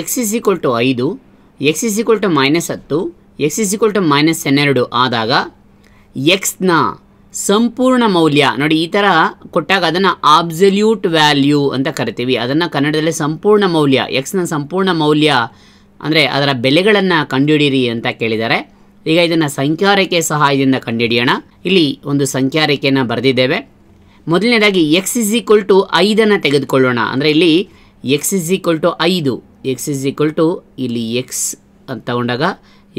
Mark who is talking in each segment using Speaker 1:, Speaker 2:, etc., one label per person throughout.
Speaker 1: X is equal to ಐದು x is equal to minus ಹತ್ತು x is equal to minus ಹನ್ನೆರಡು ಆದಾಗ ಎಕ್ಸ್ನ ಸಂಪೂರ್ಣ ಮೌಲ್ಯ ನೋಡಿ ಈ ಥರ ಕೊಟ್ಟಾಗ ಅದನ್ನು ಆಬ್ಸಲ್ಯೂಟ್ ವ್ಯಾಲ್ಯೂ ಅಂತ ಕರಿತೀವಿ ಅದನ್ನು ಕನ್ನಡದಲ್ಲಿ ಸಂಪೂರ್ಣ ಮೌಲ್ಯ ಎಕ್ಸ್ನ ಸಂಪೂರ್ಣ ಮೌಲ್ಯ ಅಂದರೆ ಅದರ ಬೆಲೆಗಳನ್ನು ಕಂಡುಹಿಡಿಯಿರಿ ಅಂತ ಕೇಳಿದ್ದಾರೆ ಈಗ ಇದನ್ನು ಸಂಖ್ಯಾರೇಖೆ ಸಹಾಯದಿಂದ ಕಂಡುಹಿಡಿಯೋಣ ಇಲ್ಲಿ ಒಂದು ಸಂಖ್ಯಾರೇಖೆಯನ್ನು ಬರೆದಿದ್ದೇವೆ ಮೊದಲನೇದಾಗಿ ಎಕ್ಸ್ ಇಸ್ ಈಕ್ವಲ್ ಟು ಐದನ್ನು ತೆಗೆದುಕೊಳ್ಳೋಣ ಅಂದರೆ ಇಲ್ಲಿ ಎಕ್ಸ್ ಇಸ್ ಈಕ್ವಲ್ ಟು ಐದು ಎಕ್ಸ್ ಇಸ್ ಈಕ್ವಲ್ ಟು ಇಲ್ಲಿ ಎಕ್ಸ್ ಅಂತ ತಗೊಂಡಾಗ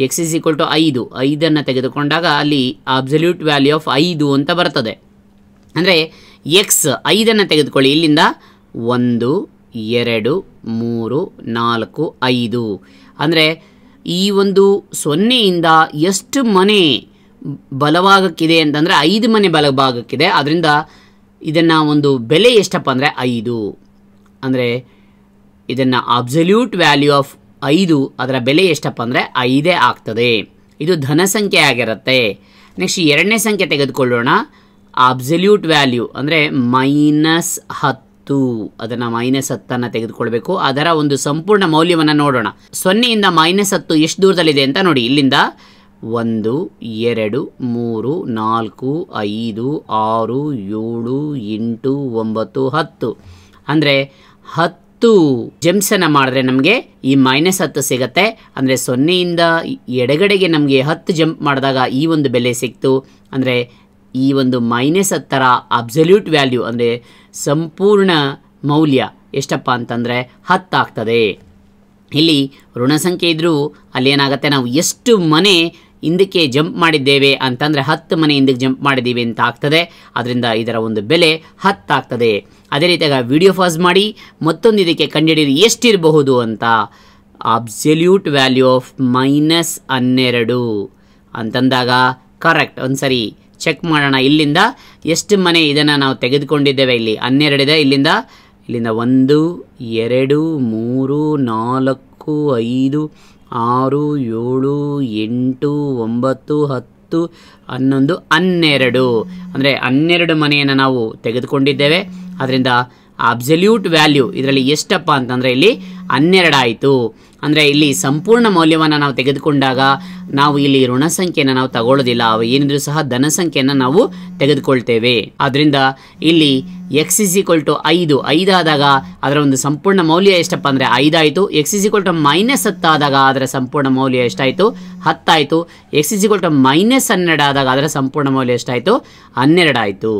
Speaker 1: ಎಕ್ಸ್ ಇಸ್ ಈಕ್ವಲ್ ಟು ಐದು ಐದನ್ನು ತೆಗೆದುಕೊಂಡಾಗ ಅಲ್ಲಿ ಅಬ್ಸಲ್ಯೂಟ್ ವ್ಯಾಲ್ಯೂ ಆಫ್ ಐದು ಅಂತ ಬರ್ತದೆ ಅಂದರೆ ಎಕ್ಸ್ ಐದನ್ನು ತೆಗೆದುಕೊಳ್ಳಿ ಇಲ್ಲಿಂದ ಒಂದು ಎರಡು ಮೂರು ನಾಲ್ಕು ಐದು ಅಂದರೆ ಈ ಒಂದು ಸೊನ್ನೆಯಿಂದ ಎಷ್ಟು ಮನೆ ಬಲವಾಗಕ್ಕಿದೆ ಅಂತಂದರೆ ಐದು ಮನೆ ಬಲಭಾಗಕ್ಕಿದೆ ಅದರಿಂದ ಇದನ್ನು ಒಂದು ಬೆಲೆ ಎಷ್ಟಪ್ಪ ಅಂದರೆ ಐದು ಅಂದರೆ ಇದನ್ನು ಅಬ್ಸಲ್ಯೂಟ್ ವ್ಯಾಲ್ಯೂ ಆಫ್ ಐದು ಅದರ ಬೆಲೆ ಎಷ್ಟಪ್ಪ ಅಂದರೆ ಐದೇ ಆಗ್ತದೆ ಇದು ಧನ ಆಗಿರುತ್ತೆ ನೆಕ್ಸ್ಟ್ ಎರಡನೇ ಸಂಖ್ಯೆ ತೆಗೆದುಕೊಳ್ಳೋಣ ಅಬ್ಸಲ್ಯೂಟ್ ವ್ಯಾಲ್ಯೂ ಅಂದರೆ ಮೈನಸ್ ಹತ್ತು ಅದನ್ನು ಮೈನಸ್ ಹತ್ತನ್ನು ತೆಗೆದುಕೊಳ್ಬೇಕು ಅದರ ಒಂದು ಸಂಪೂರ್ಣ ಮೌಲ್ಯವನ್ನು ನೋಡೋಣ ಸೊನ್ನೆಯಿಂದ ಮೈನಸ್ ಹತ್ತು ಎಷ್ಟು ದೂರದಲ್ಲಿದೆ ಅಂತ ನೋಡಿ ಇಲ್ಲಿಂದ ಒಂದು ಎರಡು ಮೂರು ನಾಲ್ಕು ಐದು ಆರು ಏಳು ಎಂಟು ಒಂಬತ್ತು ಹತ್ತು ಅಂದರೆ ಹತ್ತು ಹತ್ತು ಜೆಮ್ಸನ್ನು ಮಾಡಿದ್ರೆ ನಮಗೆ ಈ ಮೈನಸ್ ಹತ್ತು ಸಿಗತ್ತೆ ಅಂದರೆ ಸೊನ್ನೆಯಿಂದ ಎಡಗಡೆಗೆ ನಮಗೆ ಹತ್ತು ಜಂಪ್ ಮಾಡಿದಾಗ ಈ ಒಂದು ಬೆಲೆ ಸಿಕ್ತು ಅಂದರೆ ಈ ಒಂದು ಮೈನಸ್ ಹತ್ತರ ಅಬ್ಸಲ್ಯೂಟ್ ವ್ಯಾಲ್ಯೂ ಅಂದರೆ ಸಂಪೂರ್ಣ ಮೌಲ್ಯ ಎಷ್ಟಪ್ಪ ಅಂತಂದರೆ ಹತ್ತಾಗ್ತದೆ ಇಲ್ಲಿ ಋಣ ಸಂಖ್ಯೆ ಅಲ್ಲಿ ಏನಾಗುತ್ತೆ ನಾವು ಎಷ್ಟು ಮನೆ ಹಿಂದಕ್ಕೆ ಜಂಪ್ ಮಾಡಿದ್ದೇವೆ ಅಂತಂದರೆ ಹತ್ತು ಮನೆ ಹಿಂದಕ್ಕೆ ಜಂಪ್ ಮಾಡಿದ್ದೀವಿ ಅಂತ ಆಗ್ತದೆ ಅದರಿಂದ ಇದರ ಒಂದು ಬೆಲೆ ಹತ್ತಾಗ್ತದೆ ಅದೇ ರೀತಿಯಾಗಿ ವಿಡಿಯೋ ಫಾಸ್ ಮಾಡಿ ಮತ್ತೊಂದು ಇದಕ್ಕೆ ಕಂಡುಹಿಡಿಯಲು ಎಷ್ಟಿರಬಹುದು ಅಂತ ಅಬ್ಸಲ್ಯೂಟ್ ವ್ಯಾಲ್ಯೂ ಆಫ್ ಮೈನಸ್ ಹನ್ನೆರಡು ಅಂತಂದಾಗ ಕರೆಕ್ಟ್ ಒಂದು ಸರಿ ಚೆಕ್ ಮಾಡೋಣ ಇಲ್ಲಿಂದ ಎಷ್ಟು ಮನೆ ಇದನ್ನು ನಾವು ತೆಗೆದುಕೊಂಡಿದ್ದೇವೆ ಇಲ್ಲಿ ಹನ್ನೆರಡಿದೆ ಇಲ್ಲಿಂದ ಇಲ್ಲಿಂದ ಒಂದು ಎರಡು ಮೂರು ನಾಲ್ಕು ಐದು ಆರು ಏಳು ಎಂಟು ಒಂಬತ್ತು ಹತ್ತು ಹನ್ನೊಂದು ಹನ್ನೆರಡು ಅಂದರೆ ಹನ್ನೆರಡು ಮನೆಯನ್ನು ನಾವು ತೆಗೆದುಕೊಂಡಿದ್ದೇವೆ ಅದರಿಂದ ಅಬ್ಸಲ್ಯೂಟ್ ವ್ಯಾಲ್ಯೂ ಇದರಲ್ಲಿ ಎಷ್ಟಪ್ಪ ಅಂತಂದರೆ ಇಲ್ಲಿ ಹನ್ನೆರಡಾಯಿತು ಅಂದರೆ ಇಲ್ಲಿ ಸಂಪೂರ್ಣ ಮೌಲ್ಯವನ್ನು ನಾವು ತೆಗೆದುಕೊಂಡಾಗ ನಾವು ಇಲ್ಲಿ ಋಣ ಸಂಖ್ಯೆಯನ್ನು ನಾವು ತಗೊಳ್ಳೋದಿಲ್ಲ ಏನಿದ್ರು ಸಹ ಧನ ಸಂಖ್ಯೆಯನ್ನು ನಾವು ತೆಗೆದುಕೊಳ್ತೇವೆ ಆದ್ದರಿಂದ ಇಲ್ಲಿ ಎಕ್ಸ್ ಇಸ್ ಈಕ್ವಲ್ ಟು ಐದು ಐದಾದಾಗ ಅದರ ಒಂದು ಸಂಪೂರ್ಣ ಮೌಲ್ಯ ಎಷ್ಟಪ್ಪ ಅಂದರೆ ಐದಾಯಿತು x is equal to minus ಹತ್ತಾದಾಗ ಅದರ ಸಂಪೂರ್ಣ ಮೌಲ್ಯ ಎಷ್ಟಾಯಿತು ಹತ್ತಾಯಿತು x is equal to minus ಹನ್ನೆರಡು ಆದಾಗ ಅದರ ಸಂಪೂರ್ಣ ಮೌಲ್ಯ ಎಷ್ಟಾಯಿತು ಹನ್ನೆರಡಾಯಿತು